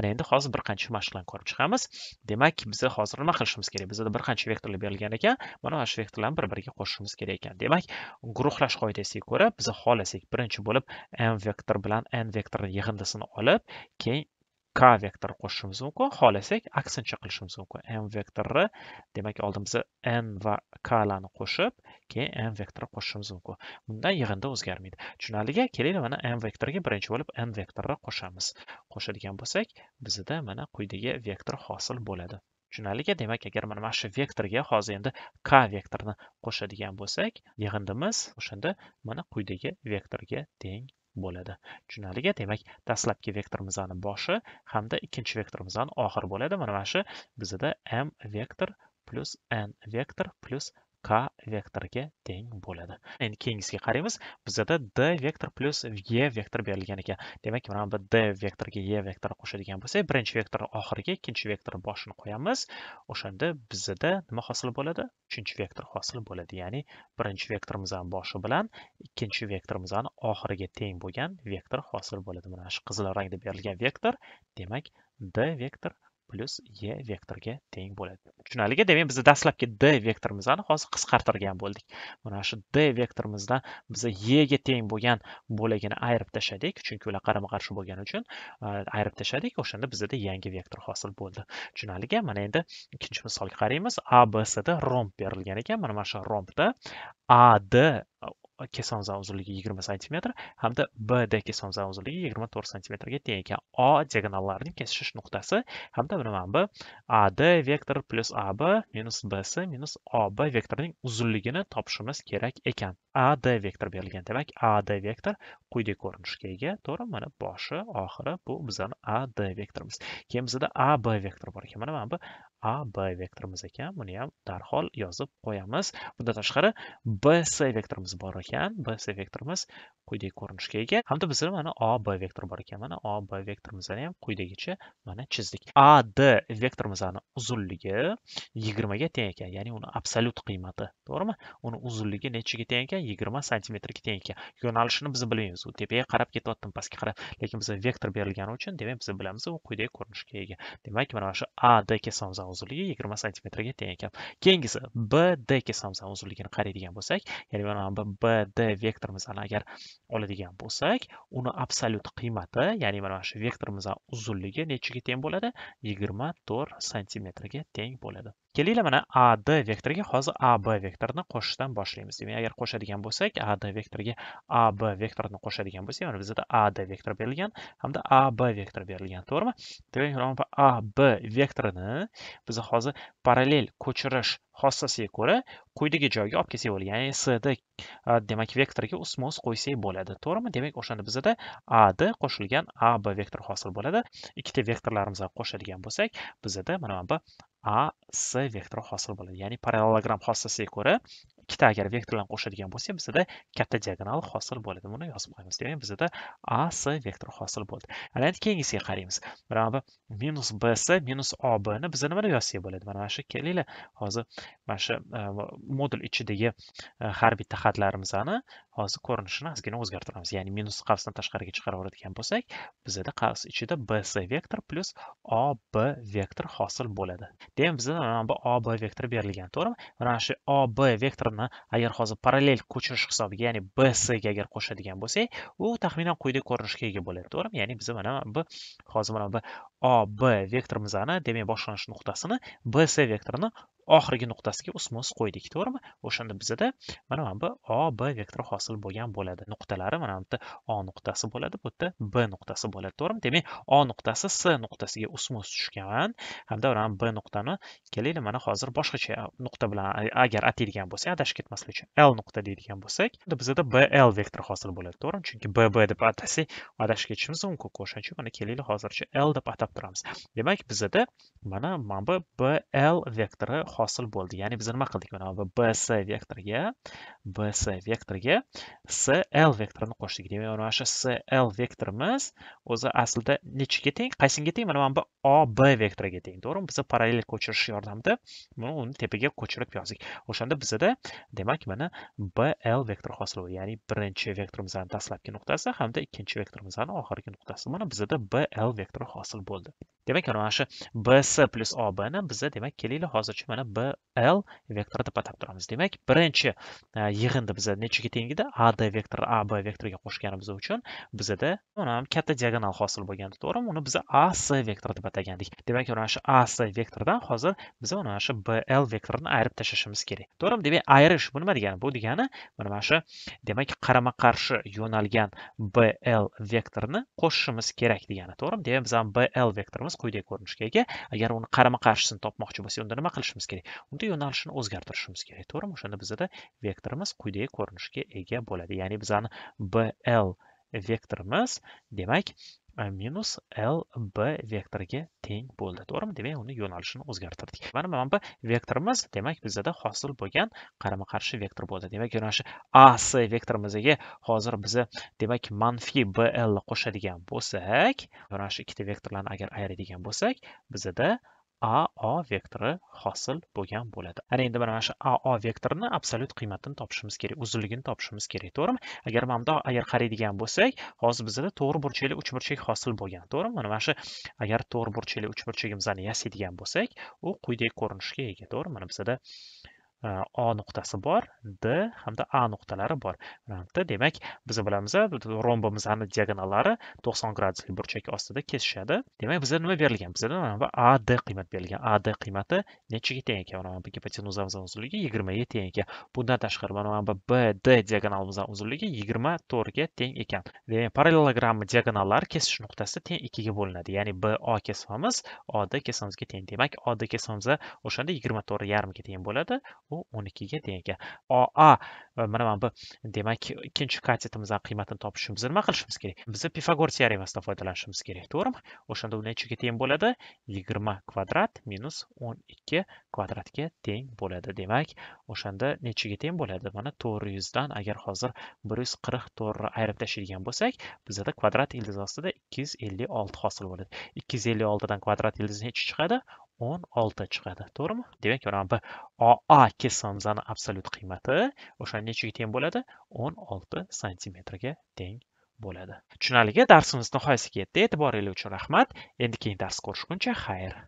ana endi hozir bir qancha mashqlarni ko'rib chiqamiz demak biz hozir nima qilishimiz kerak bizada bir qancha vektorlar berilgan ekan mana mana shu vektorlarni bir biriga qo'shishimiz kerak ekan demak guruhlash qoidasiga ko'ra biz xohlasak birinchi bo'lib m vektor bilan n vektor yig'indisini olib keyin k vektor qo'shishimiz mumkin xohlasak aksincha qilishimiz mumkin m vektorni demak oldimizda n va k larni qo'shib keyin m vektor qo'shishimiz mumkin bundan yig'inda o'zgarmaydi tushunarliga kelaylik mana m vektoriga birinchi bo'lib n vektorni qo'shamiz qo'shadigan bo'lsak bizda mana quyidagi vektor hosil bo'ladi tushunarliga demak agar mana mana shu vektorga hozir endi k vektorni qo'shadigan bo'lsak yig'indimiz o'shanda mana quyidagi vektorga teng bo'ladi. Tushunarlimi? demak, dastlabki vektorimizning boshi hamda ikkinchi vektorimizning oxiri bo'ladi. Mana mana shu bizda m vektor plus n vektor plus k vektoriga teng bo'ladi endi keyingisiga qaraymiz bizada d vektor plyus e vektor berilgan ekan demak mana bu d vektorga e vektor qo'shadigan bo'lsak birinchi vektorni oxiriga ikkinchi vektorni boshini qo'yamiz o'shanda bizada nima hosil bo'ladi uchinchi vektor hosil bo'ladi ya'ni birinchi vektorimizni boshi bilan ikkinchi vektorimizni oxiriga teng bo'lgan vektor hosil bo'ladi mana shu qizil rangda berilgan vektor demak d vektor plus y vektorga teng bo'ladi tushunarliki demak biz dastlabki d vektorimizni hozir qisqartirgan bo'ldik mana shu d vektorimizdan biz y ga teng bo'lgan bo'lagini ayirib tashladik chunki ular qarama qarshi bo'lgani uchun ayirib tashladik o'shanda bizada yangi vektor hosil bo'ldi tushunarliki mana endi ikkinchi misolga qaraymiz a b romb berilgan ekan mana mana shu rombda ad keson uzunligi 20 santimetr hamda bd keson uzunligi 24 to'rt santimetrga teng ekan o diagonallarning kesishish nuqtasi hamda mana bu ad vektor plyus ab minus bs minus ob vektorining uzunligini topishimiz kerak ekan ad vektor berilgan demak ad vektor quyidagi ko'rinishga ega to'g'ri mana boshi oxiri bu bizani ad vektorimiz keyin bizada ab vektor bor ekan mana mana bu a b vektorimiz ekan buni ham darhol yozib qo'yamiz bundan tashqari bc vektorimiz bor ekan bc vektorimiz quyidagi ko'rinishga ega hamda bizda mana AB b vektor bor ekan mana AB b vektorimizni ham quyidagicha mana chizdik a d vektorimizni uzunligi ga teng ekan ya'ni uni absolyut qiymati to'g'rimi uni uzunligi nechiga teng ekan sm santimetrga teng ekan yo'nalishini biz bilmaymiz u tepaga qarab ketyapti, pastga qarab lekin bizga vektor berilgani uchun demak biz bilamiz u quyidagi ko'rinishga ega demak mana shu a d uzunligi yigirma santimetrga teng ekan keyingisi bd kesamzani uzunligini qaraydigan bo'lsak ya'ni mana bu bd vektorimizni agar oladigan bo'lsak uni absolyut qiymati ya'ni mana shu vektorimizni uzunligi nechiga teng bo'ladi yigirma to'rt santimetrga teng bo'ladi Kelinglar mana AD vektoriga hozir AB vektorini qo'shishdan boshlaymiz. Demak, agar qo'shadigan bo'lsak, AD vektoriga AB vektorini qo'shadigan bo'lsak, mana bizda AD vektor berilgan hamda AB vektor berilgan, to'g'rimi? Demak, AB vektorini biz hozir parallel ko'chirish xossasiga ko'ra quyidagi joyga olib kelsak bo'ladi ya'ni sd demak vektorga ustma ust qo'ysak bo'ladi to'g'rimi demak o'shanda bizada ad qo'shilgan ab vektor hosil bo'ladi ikkita vektorlarimizni qo'shadigan bo'lsak bizada mana bu a s vektori hosil bo'ladi ya'ni parallelogram xossasiga ko'ra ikkita agar vektorlarni qo'shadigan bo'lsak bizada katta diagonal hosil bo'ladi buni yozib qo'yamiz demak bizada a s vektor hosil bo'ldi ana endi keyingisiga qaraymiz mana bu minus bs minus biz biza deb yozsak bo'ladi mana mana shu kelinglar hozir mana shu e, modul ichidagi e, har bitta xatlarimizni hozir ko'rinishini ozgina o'zgartiramiz ya'ni minus qavsdan tashqariga chiqarib yuboradigan bo'lsak bizada qavs ichida BC vektor plyus ob vektor hosil bo'ladi demak bizda mana bu AB vektor berilgan to'g'rimi mana shu AB vektor miqdorini agar hozir parallel ko'chirish hisobiga ya'ni bsga agar qo'shadigan bo'lsak u taxminan quyidagi ko'rinishga ega bo'ladi to'g'rimi ya'ni biz mana bu hozir mana bu ob vektorimizni demak boshlanish nuqtasini bs vektorini oxirgi nuqtasiga usmos qo'ydik to'g'rimi o'shanda bizada mana mana bu o b vektori hosil bo'lgan bo'ladi nuqtalari mana bu yerda o nuqtasi bo'ladi bu yerda b nuqtasi bo'ladi to'g'rimi demak o nuqtasi s nuqtasiga usmos tushgan hamda mana b nuqtani kelaylik mana hozir boshqacha nuqta bilan agar ataydigan bo'lsak adashib ketmaslik uchun l nuqta deydigan bo'lsak bizada b l vektori hosil bo'ladi to'g'rimi chunki b b deb atasak adashib ketishimiz mumkin o'shaning uchun mana kelaylik hozircha l deb atab turamiz demak bizada mana mana bu b l vektori hosil bo'ldi ya'ni biz nima qildik mana bu bs vektoriga bs vektoriga cl vektorini qo'shdik demak mana shu cl vektorimiz o'zi aslida nechiga teng qaysinga teng mana mana bu ob vektoriga teng to'g'rimi biz parallel ko'chirish yordamida buni uni tepaga ko'chirib yozdik o'shanda bizada demak mana bl vektor hosil bo'ldi ya'ni birinchi vektorimizni dastlabki nuqtasi hamda ikkinchi vektorimizni oxirgi nuqtasi mana bizada bl vektori hosil bo'ldi demak mana shu bs plyus obni biza demak kelinglar hozircha mana b l vektorida patab turamiz demak birinchi e, yig'indi bizda nechaga teng edi a d vektor a b vektoriga qo'shganimiz uchun bizada ham katta diagonal hosil bo'lgandi to'g'rimi uni biz a s vektor deb atagandik demak mana shu a s vektordan hozir biz mana shu b l vektorini ayirib tashlashimiz kerak to'g'rimi demak ayirish bu nima degani bu degani mana shu demak qarama qarshi yo'nalgan b l qo'shishimiz kerak degani to'g'rimi demak bizani b l vektorimiz quyidagi ko'rinishga ega agar uni qarama qarshisini topmoqchi bo'lsak unda nima qilishimiz kerak kerak unda yo'nalishini o'zgartirishimiz kerak to'g'rimi o'shanda bizada vektorimiz quyidagi ko'rinishga ega bo'ladi ya'ni bizani bl vektorimiz demak minus l b vektoriga teng bo'ldi to'g'rimi demak uni yo'nalishini o'zgartirdik mana mana bu vektorimiz demak bizada hosil bo'lgan qarama qarshi vektor bo'ldi demak yo'nalishi ac vektorimizga hozir biza demak manfiy bl qo'shadigan bo'lsak yo'nalishi ikkita vektorlarni agar ayiradigan bo'lsak bizada ao vektori hosil bo'lgan bo'ladi ana endi mana shu ao vektorini absolyut qiymatini topishimiz kerak uzunligini topishimiz kerak to'g'rimi agar mana bu agar qaraydigan bo'lsak hozir bizda to'g'ri burchakli uchburchak hosil bo'lgan to'g'rimi mana mana shu agar to'g'ri burchakli uchburchagimizni yasaydigan bo'lsak u quyidagi ko'rinishga ega to'g'rimi mana bizda o e, nuqtasi bor d hamda a nuqtalari bor bitta demak biz bilamiz rombimizni diagonallari to'qson gradusli burchak ostida kesishadi demak bizga nima berilgan bizga mana bu a d qiymat berilgan a d qiymati nechaga teng ekan mana bu gipotenuzamizdan uzunligi yigirmaga teng ekan bundan tashqari mana bu b d diagonalimizdan uzunligi yigirma to'rtga teng ekan demak parallelogramma diagonallari kesish nuqtasi teng ikkiga bo'linadi ya'ni b o kesamiz o d kesamizga teng demak o d kesamiz o'shanda yigirma to'rt yarimga teng bo'ladi bu 12 ga teng ekan oa mana mana bu demak ikkinchi katetimizdan qiymatini topishimiz nima qilishimiz kerak biz pifagor teoremasidan foydalanishimiz kerak to'g'rimi o'shanda u nechaga teng bo'ladi 20 kvadrat minus 12 kvadratga teng bo'ladi demak o'shanda nechaga teng bo'ladi mana 400 dan agar hozir 144 ayirib tashlaydigan bo'lsak bizada kvadrat ildiz ostida 256 hosil bo'ladi 256 dan kvadrat ildiz necha chiqadi 16 chiqadi, to'g'rimi? Demak, mana bu OA somzani absolut qiymati o'sha nechiga teng bo'ladi? 16 santimetrga teng bo'ladi. Tushunarliga darsimiz nihoyasiga yetdi. E'tiboringiz uchun rahmat. Endi keyingi dars ko'rishguncha xayr.